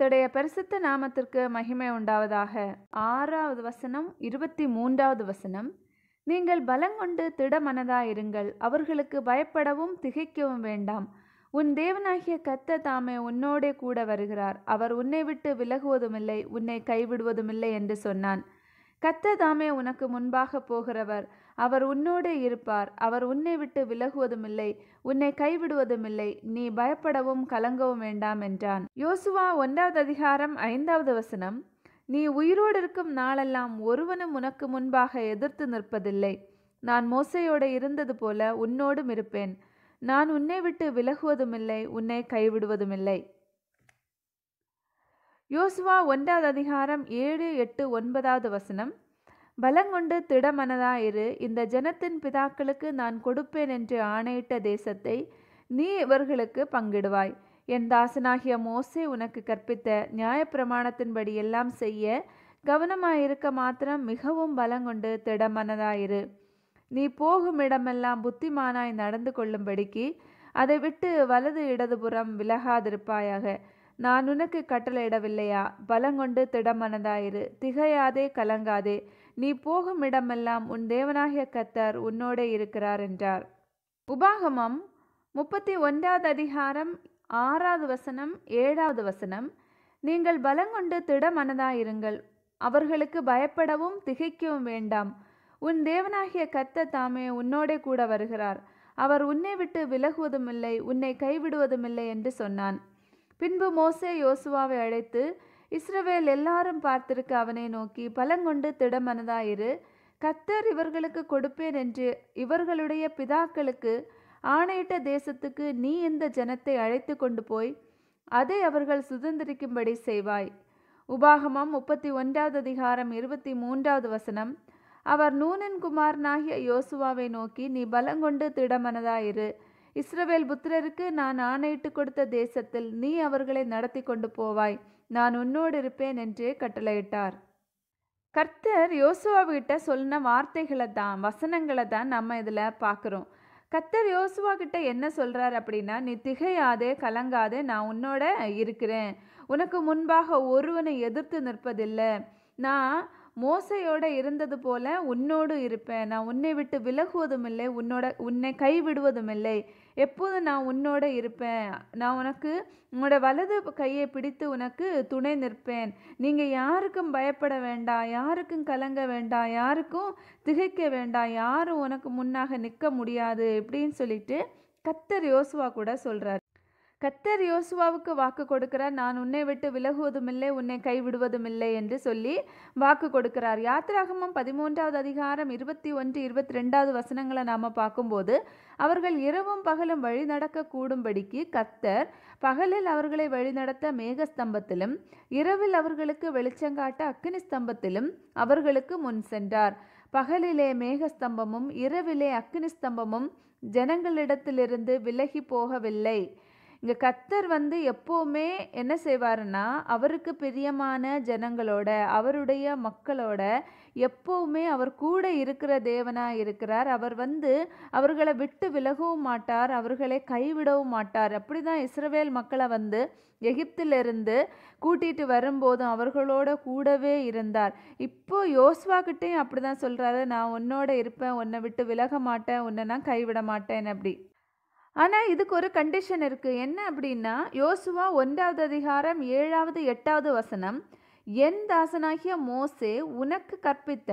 கத்துடைய பரிசுத்த நாமத்திற்கு மகிமை உண்டாவதாக ஆறாவது வசனம் இருபத்தி மூன்றாவது வசனம் நீங்கள் பலங்கொண்டு திடமனதாயிருங்கள் அவர்களுக்கு பயப்படவும் திகைக்கவும் வேண்டாம் உன் தேவனாகிய கத்த தாமே உன்னோடே கூட வருகிறார் அவர் உன்னை விட்டு விலகுவதுமில்லை உன்னை கைவிடுவதுமில்லை என்று சொன்னான் கத்த தாமே உனக்கு முன்பாக போகிறவர் அவர் உன்னோடு இருப்பார் அவர் உன்னை விட்டு விலகுவதுமில்லை உன்னை கைவிடுவதுமில்லை நீ பயப்படவும் கலங்கவும் வேண்டாம் என்றான் யோசுவா ஒன்றாவது அதிகாரம் ஐந்தாவது வசனம் நீ உயிரோடு இருக்கும் நாளெல்லாம் ஒருவனும் உனக்கு முன்பாக எதிர்த்து நிற்பதில்லை நான் மோசையோடு இருந்தது போல உன்னோடும் இருப்பேன் நான் உன்னை விட்டு விலகுவதுமில்லை உன்னை கைவிடுவதுமில்லை யோசுவா ஒன்றாவது அதிகாரம் ஏழு எட்டு ஒன்பதாவது வசனம் பலங்கொண்டு திடமனதாயிரு இந்த ஜனத்தின் பிதாக்களுக்கு நான் கொடுப்பேன் என்று ஆணையிட்ட தேசத்தை நீ இவர்களுக்கு பங்கிடுவாய் என் தாசனாகிய மோசே உனக்கு கற்பித்த நியாயப்பிரமாணத்தின்படி எல்லாம் செய்ய கவனமாயிருக்க மாத்திரம் மிகவும் பலங்கொண்டு திடமனதாயிரு நீ போகும் இடமெல்லாம் புத்திமானாய் நடந்து கொள்ளும்படிக்கு அதை விட்டு வலது இடதுபுறம் விலகாதிருப்பாயாக நான் உனக்கு கட்டளையிடவில்லையா பலங்கொண்டு திடமனதாயிரு திகையாதே கலங்காதே நீ போகும் இடமெல்லாம் உன் தேவனாகிய கத்தர் உன்னோட இருக்கிறார் என்றார் உபாகமம் முப்பத்தி ஒன்றாவது அதிகாரம் ஆறாவது வசனம் ஏழாவது வசனம் நீங்கள் பலங்கொண்டு திடமனதாயிருங்கள் அவர்களுக்கு பயப்படவும் திகைக்கவும் வேண்டாம் உன் தேவனாகிய கத்த தாமே உன்னோடே கூட வருகிறார் அவர் உன்னை விட்டு விலகுவதுமில்லை உன்னை கைவிடுவதுமில்லை என்று சொன்னான் பின்பு மோசே யோசுவாவை அழைத்து இஸ்ரவேல் எல்லாரும் பார்த்திருக்க அவனை நோக்கி பலங்கொண்டு திடமனதாயிரு கத்தர் இவர்களுக்கு கொடுப்பேன் என்று இவர்களுடைய பிதாக்களுக்கு ஆணையிட்ட தேசத்துக்கு நீ இந்த ஜனத்தை அழைத்து கொண்டு போய் அதை அவர்கள் சுதந்திரிக்கும்படி செய்வாய் உபாகமம் முப்பத்தி ஒன்றாவது அதிகாரம் இருபத்தி மூன்றாவது வசனம் அவர் நூனன் குமாரனாகிய யோசுவாவை நோக்கி நீ பலங்கொண்டு திடமனதாயிரு இஸ்ரவேல் புத்திரருக்கு நான் ஆணையிட்டு கொடுத்த தேசத்தில் நீ அவர்களை நடத்தி கொண்டு போவாய் நான் உன்னோடு இருப்பேன் என்று கட்டளையிட்டார் கர்த்தர் யோசுவாவுக்கிட்ட சொன்ன வார்த்தைகளை தான் வசனங்களை தான் நம்ம இதில் பார்க்குறோம் கத்தர் யோசுவா கிட்ட என்ன சொல்கிறார் அப்படின்னா நீ திகையாதே கலங்காதே நான் உன்னோட இருக்கிறேன் உனக்கு முன்பாக ஒருவனை எதிர்த்து நிற்பதில்லை நான் மோசையோடு இருந்தது போல உன்னோடு இருப்பேன் நான் உன்னை விட்டு விலகுவதும் இல்லை உன்னோட உன்னை கைவிடுவதும் இல்லை எப்போதும் நான் உன்னோட இருப்பேன் நான் உனக்கு உன்னோட வலது கையை பிடித்து உனக்கு துணை நிற்பேன் நீங்கள் யாருக்கும் பயப்பட வேண்டாம் யாருக்கும் கலங்க வேண்டாம் யாருக்கும் திகைக்க வேண்டாம் யாரும் உனக்கு முன்னாக நிற்க முடியாது இப்படின்னு சொல்லிட்டு கத்தர் யோசுவா கூட சொல்கிறார் கத்தர் யோசுவாவுக்கு வாக்கு கொடுக்கிறார் நான் உன்னை விட்டு விலகுவதுமில்லை உன்னை கைவிடுவதுமில்லை என்று சொல்லி வாக்கு கொடுக்கிறார் யாத்திராகமம் பதிமூன்றாவது அதிகாரம் இருபத்தி ஒன்று இருபத்தி ரெண்டாவது வசனங்களை நாம் பார்க்கும்போது அவர்கள் இரவும் பகலும் வழி நடக்க கூடும்படிக்கு கத்தர் பகலில் அவர்களை வழிநடத்த மேகஸ்தம்பத்திலும் இரவில் அவர்களுக்கு வெளிச்சங்காட்ட அக்னி ஸ்தம்பத்திலும் அவர்களுக்கு முன் சென்றார் பகலிலே மேகஸ்தம்பமும் இரவிலே அக்னி ஸ்தம்பமும் ஜனங்களிடத்திலிருந்து விலகி போகவில்லை இங்கே கத்தர் வந்து எப்போவுமே என்ன செய்வாருன்னா அவருக்கு பிரியமான ஜனங்களோட அவருடைய மக்களோட எப்போவுமே அவர் கூட இருக்கிற தேவனாக இருக்கிறார் அவர் வந்து அவர்களை விட்டு விலகவும் மாட்டார் அவர்களை கைவிடவும் மாட்டார் அப்படி தான் இஸ்ரவேல் மக்களை வந்து எகிப்திலிருந்து கூட்டிகிட்டு வரும்போதும் அவர்களோட கூடவே இருந்தார் இப்போ யோஸ்வா கிட்டேயும் அப்படி தான் சொல்கிறாரு நான் உன்னோட இருப்பேன் உன்னை விட்டு விலக மாட்டேன் உன்னை நான் கைவிட மாட்டேன் அப்படி ஆனால் இதுக்கு ஒரு கண்டிஷன் இருக்குது என்ன அப்படின்னா யோசுவா ஒன்றாவது அதிகாரம் ஏழாவது எட்டாவது வசனம் என் தாசனாகிய மோசே உனக்கு கற்பித்த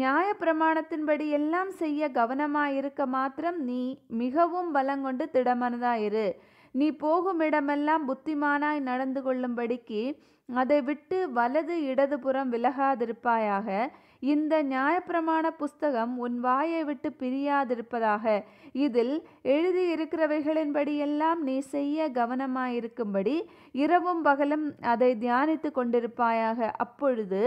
நியாய பிரமாணத்தின்படி எல்லாம் செய்ய கவனமாயிருக்க மாத்திரம் நீ மிகவும் பலங்கொண்டு திடமனதாயிரு நீ போகும் இடமெல்லாம் புத்திமானாய் நடந்து கொள்ளும்படிக்கு அதை விட்டு வலது இடதுபுறம் விலகாதிருப்பாயாக இந்த நியாயப்பிரமாண புஸ்தகம் உன் வாயை விட்டு பிரியாதிருப்பதாக இதில் எழுதியிருக்கிறவைகளின்படியெல்லாம் நீ செய்ய கவனமாயிருக்கும்படி இரவும் பகலும் அதை தியானித்து கொண்டிருப்பாயாக அப்பொழுது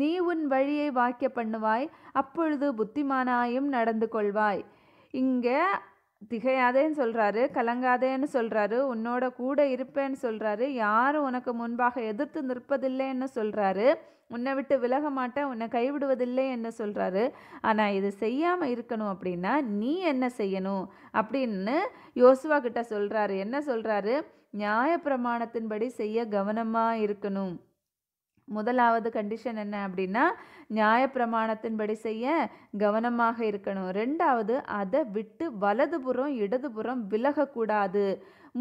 நீ உன் வழியை வாக்கிய பண்ணுவாய் அப்பொழுது புத்திமானாயும் நடந்து கொள்வாய் இங்கே திகையாதேன்னு சொல்கிறாரு கலங்காதேன்னு சொல்கிறாரு உன்னோட கூட இருப்பேன்னு சொல்கிறாரு யாரும் உனக்கு முன்பாக எதிர்த்து நிற்பதில்லைன்னு சொல்கிறாரு உன்னை விட்டு விலக மாட்டேன் உன்னை கைவிடுவதில்லை என்ன சொல்கிறாரு ஆனால் இது செய்யாமல் இருக்கணும் அப்படின்னா நீ என்ன செய்யணும் அப்படின்னு யோசுவா கிட்ட சொல்கிறாரு என்ன சொல்கிறாரு நியாயப்பிரமாணத்தின்படி செய்ய கவனமாக இருக்கணும் முதலாவது கண்டிஷன் என்ன அப்படின்னா நியாயப்பிரமாணத்தின்படி செய்ய கவனமாக இருக்கணும் ரெண்டாவது அதை விட்டு வலதுபுறம் இடதுபுறம் விலகக்கூடாது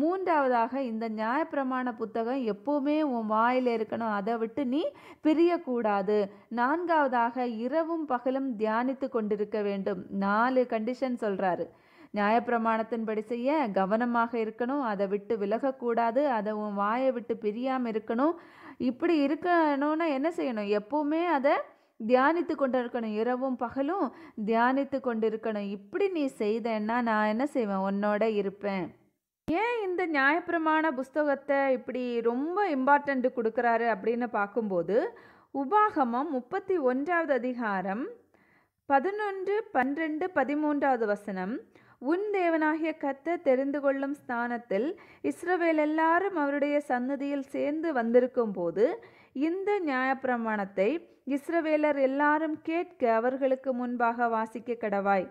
மூன்றாவதாக இந்த நியாயப்பிரமாண புத்தகம் எப்போவுமே உன் வாயில் இருக்கணும் அதை விட்டு நீ பிரியக்கூடாது நான்காவதாக இரவும் பகலும் தியானித்து கொண்டிருக்க வேண்டும் நாலு கண்டிஷன் சொல்கிறாரு நியாயப்பிரமாணத்தின்படி செய்ய கவனமாக இருக்கணும் அதை விட்டு விலகக்கூடாது அதை உன் வாயை விட்டு பிரியாமல் இருக்கணும் இப்படி இருக்கணும்னா என்ன செய்யணும் எப்போவுமே அதை தியானித்து கொண்டு இருக்கணும் இரவும் பகலும் தியானித்து கொண்டு இருக்கணும் இப்படி நீ செய்தேன்னா நான் என்ன செய்வேன் உன்னோட இருப்பேன் ஏன் இந்த நியாயப்பிரமாண புஸ்தகத்தை இப்படி ரொம்ப இம்பார்ட்டண்ட்டு கொடுக்குறாரு அப்படின்னு பார்க்கும்போது உபாகமம் முப்பத்தி ஒன்றாவது அதிகாரம் பதினொன்று பன்னிரெண்டு பதிமூன்றாவது வசனம் உன் தேவனாகிய கத்த தெரிந்து கொள்ளும் ஸ்தானத்தில் இஸ்ரவேல் எல்லாரும் அவருடைய சன்னதியில் சேர்ந்து வந்திருக்கும் போது இந்த நியாயப்பிரமாணத்தை இஸ்ரவேலர் எல்லாரும் கேட்க அவர்களுக்கு முன்பாக வாசிக்க கடவாய்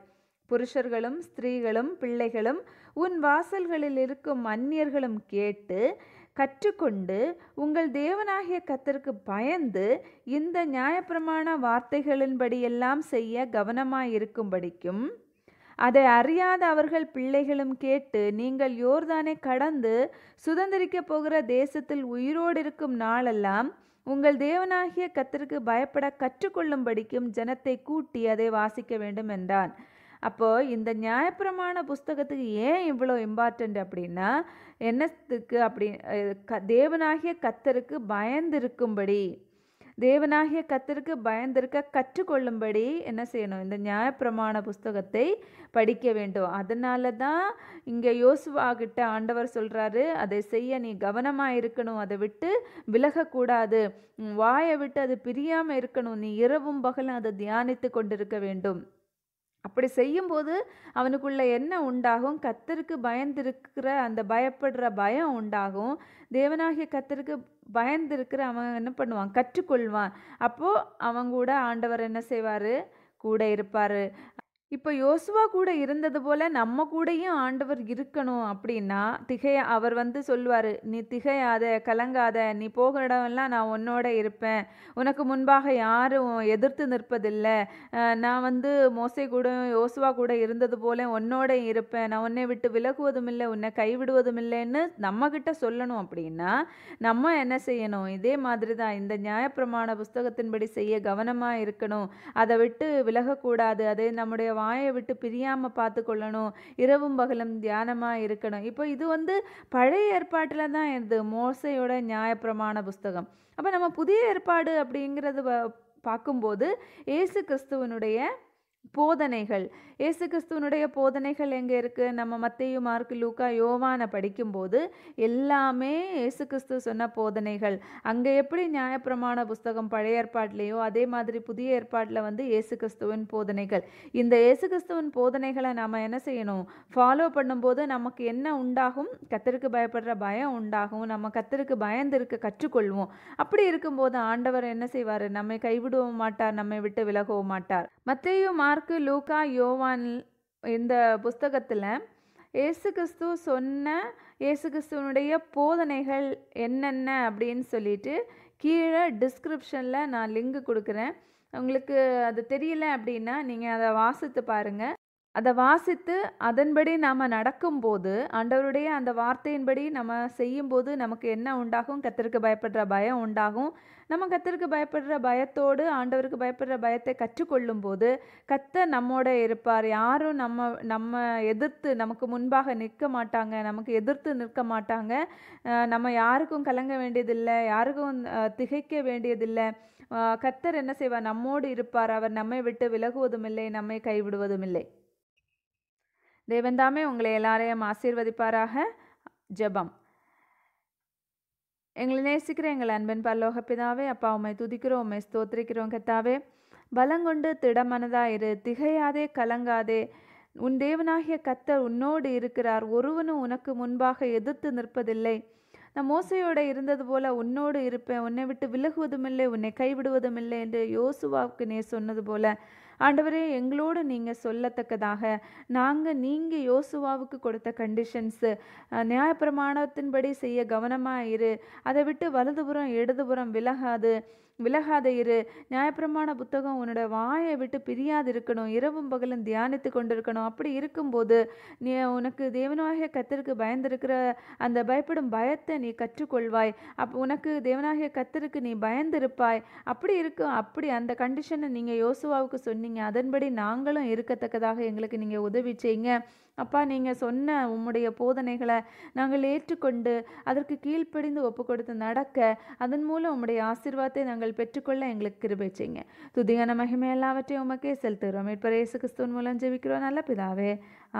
புருஷர்களும் ஸ்திரீகளும் பிள்ளைகளும் உன் வாசல்களில் இருக்கும் அந்நியர்களும் கேட்டு கற்றுக்கொண்டு உங்கள் தேவனாகிய கத்திற்கு பயந்து இந்த நியாயப்பிரமாண வார்த்தைகளின்படியெல்லாம் செய்ய கவனமாயிருக்கும்படிக்கும் அதை அறியாத அவர்கள் பிள்ளைகளும் கேட்டு நீங்கள் யோர்தானை கடந்து சுதந்திரிக்கப் போகிற தேசத்தில் உயிரோடு இருக்கும் நாளெல்லாம் உங்கள் தேவனாகிய கத்திற்கு பயப்பட கற்றுக்கொள்ளும்படிக்கும் ஜனத்தை கூட்டி அதை வாசிக்க வேண்டும் என்றான் அப்போ இந்த நியாயப்பிரமான புஸ்தகத்துக்கு ஏன் இவ்வளோ இம்பார்ட்டண்ட் அப்படின்னா என்னத்துக்கு அப்படி தேவனாகிய கத்தருக்கு பயந்திருக்கும்படி தேவனாகிய கத்திற்கு பயந்திருக்க கற்றுக்கொள்ளும்படி என்ன செய்யணும் இந்த நியாயப்பிரமாண புஸ்தகத்தை படிக்க வேண்டும் அதனால தான் இங்கே யோசுவாகிட்ட ஆண்டவர் சொல்கிறாரு அதை செய்ய நீ கவனமாக இருக்கணும் அதை விட்டு விலகக்கூடாது வாயை விட்டு அது பிரியாமல் இருக்கணும் நீ இரவும் பகலும் அதை தியானித்து கொண்டிருக்க வேண்டும் அப்படி செய்யும்போது அவனுக்குள்ள என்ன உண்டாகும் கத்தருக்கு பயந்திருக்கிற அந்த பயப்படுற பயம் உண்டாகும் தேவனாகிய கத்தருக்கு பயந்திருக்கிற அவன் என்ன பண்ணுவான் கற்றுக்கொள்வான் அப்போது அவங்க கூட ஆண்டவர் என்ன செய்வார் கூட இருப்பார் இப்போ யோசுவா கூட இருந்தது போல நம்ம கூடயும் ஆண்டவர் இருக்கணும் அப்படின்னா திகைய அவர் வந்து சொல்லுவார் நீ திகையாத கலங்காத நீ போகிற இடமெல்லாம் நான் உன்னோட இருப்பேன் உனக்கு முன்பாக யாரும் எதிர்த்து நிற்பதில்லை நான் வந்து மோசை கூட யோசுவா கூட இருந்தது போல உன்னோட இருப்பேன் நான் உன்னை விட்டு விலகுவதும் இல்லை உன்னை கைவிடுவதும் இல்லைன்னு நம்மக்கிட்ட சொல்லணும் அப்படின்னா நம்ம என்ன செய்யணும் இதே மாதிரி தான் இந்த நியாயப்பிரமாண புஸ்தகத்தின்படி செய்ய கவனமாக இருக்கணும் அதை விட்டு விலகக்கூடாது அதே நம்முடைய வாயை விட்டு பிரியாமல் பார்த்து கொள்ளணும் இரவும் பகலும் தியானமாக இருக்கணும் இப்போ இது வந்து பழைய ஏற்பாட்டில் தான் இது மோசையோட நியாயப்பிரமாண புஸ்தகம் அப்போ நம்ம புதிய ஏற்பாடு அப்படிங்கிறது பார்க்கும்போது ஏசு கிறிஸ்துவனுடைய போதனைகள் இயேசு கிறிஸ்துவனுடைய போதனைகள் எங்கே இருக்குது நம்ம மத்தையு மார்க் லூக்கா யோவானை படிக்கும்போது எல்லாமே இயேசு கிறிஸ்து சொன்ன போதனைகள் அங்கே எப்படி நியாயப்பிரமாண புஸ்தகம் பழைய ஏற்பாட்லேயோ அதே மாதிரி புதிய ஏற்பாட்டில் வந்து இயேசு கிறிஸ்துவின் போதனைகள் இந்த இயேசு கிறிஸ்துவின் போதனைகளை நாம் என்ன செய்யணும் ஃபாலோ பண்ணும்போது நமக்கு என்ன உண்டாகும் கத்தருக்கு பயப்படுற பயம் உண்டாகும் நம்ம கத்தருக்கு பயந்திருக்க கற்றுக்கொள்வோம் அப்படி இருக்கும்போது ஆண்டவர் என்ன செய்வார் நம்மை கைவிடவும் மாட்டார் நம்மை விட்டு விலகவும் மாட்டார் மத்தையும் மார்க்கு லூக்கா யோவான் இந்த புஸ்தகத்தில் ஏசு கிறிஸ்து சொன்ன ஏசு கிறிஸ்துவனுடைய போதனைகள் என்னென்ன அப்படின்னு சொல்லிட்டு கீழே டிஸ்கிரிப்ஷனில் நான் லிங்க் கொடுக்குறேன் உங்களுக்கு அது தெரியல அப்படின்னா நீங்கள் அதை வாசித்து பாருங்கள் அதை வாசித்து அதன்படி நாம் நடக்கும்போது ஆண்டவருடைய அந்த வார்த்தையின்படி நம்ம செய்யும்போது நமக்கு என்ன உண்டாகும் கத்திற்கு பயப்படுற பயம் உண்டாகும் நம்ம கத்திற்கு பயப்படுற பயத்தோடு ஆண்டவருக்கு பயப்படுற பயத்தை கற்றுக்கொள்ளும் போது கத்த நம்மோட இருப்பார் யாரும் நம்ம நம்ம எதிர்த்து நமக்கு முன்பாக நிற்க மாட்டாங்க நமக்கு எதிர்த்து நிற்க மாட்டாங்க நம்ம யாருக்கும் கலங்க வேண்டியதில்லை யாருக்கும் திகைக்க வேண்டியதில்லை கத்தர் என்ன செய்வார் நம்மோடு இருப்பார் அவர் நம்மை விட்டு விலகுவதும் இல்லை நம்மை கைவிடுவதும் இல்லை தேவன்தாமே உங்களை எல்லாரையும் ஆசீர்வதிப்பாராக ஜெபம் எங்களை நேசிக்கிற எங்கள் அன்பன் பல்லோக பிதாவே அப்பா உண்மை துதிக்கிறோம் உண்மை ஸ்தோத்திரிக்கிறோம் கத்தாவே பலங்கொண்டு இரு திகையாதே கலங்காதே உன் தேவனாகிய கத்தர் உன்னோடு இருக்கிறார் ஒருவனும் உனக்கு முன்பாக எதிர்த்து நிற்பதில்லை நான் மோசையோட இருந்தது போல உன்னோடு இருப்பேன் உன்னை விட்டு விலகுவதும் இல்லை உன்னை கைவிடுவதும் இல்லை என்று யோசுவாவுக்கு நீ சொன்னது போல ஆண்டவரே எங்களோடு நீங்கள் சொல்லத்தக்கதாக நாங்கள் நீங்கள் யோசுவாவுக்கு கொடுத்த கண்டிஷன்ஸு நியாயப்பிரமாணத்தின்படி செய்ய கவனமாக இரு அதை விட்டு வலதுபுறம் இடதுபுறம் விலகாது விலகாத இரு நியாயப்பிரமாண புத்தகம் உன்னோட வாயை விட்டு பிரியாது இருக்கணும் இரவும் பகலும் தியானித்து கொண்டிருக்கணும் அப்படி இருக்கும்போது நீ உனக்கு தேவனாகிய கத்தருக்கு பயந்திருக்கிற அந்த பயப்படும் பயத்தை நீ கற்றுக்கொள்வாய் அப் உனக்கு தேவனாகிய கத்தருக்கு நீ பயந்திருப்பாய் அப்படி இருக்கும் அப்படி அந்த கண்டிஷனை நீங்கள் யோசுவாவுக்கு சொன்னீங்க அதன்படி நாங்களும் இருக்கத்தக்கதாக எங்களுக்கு நீங்கள் உதவி செய்யுங்க அப்பா நீங்கள் சொன்ன உம்முடைய போதனைகளை நாங்கள் ஏற்றுக்கொண்டு அதற்கு கீழ்ப்படிந்து ஒப்பு கொடுத்து நடக்க அதன் மூலம் உம்முடைய ஆசிர்வாதத்தை நாங்கள் பெற்றுக்கொள்ள எங்களுக்கு கிருபிச்சிங்க துதியான மகிமை எல்லாவற்றையும் உமக்கே செலுத்துகிறோம் இப்போ ஏசு கிறிஸ்துவின் மூலம் ஜெபிக்கிறோம் நல்ல பிதாவே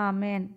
ஆமேன்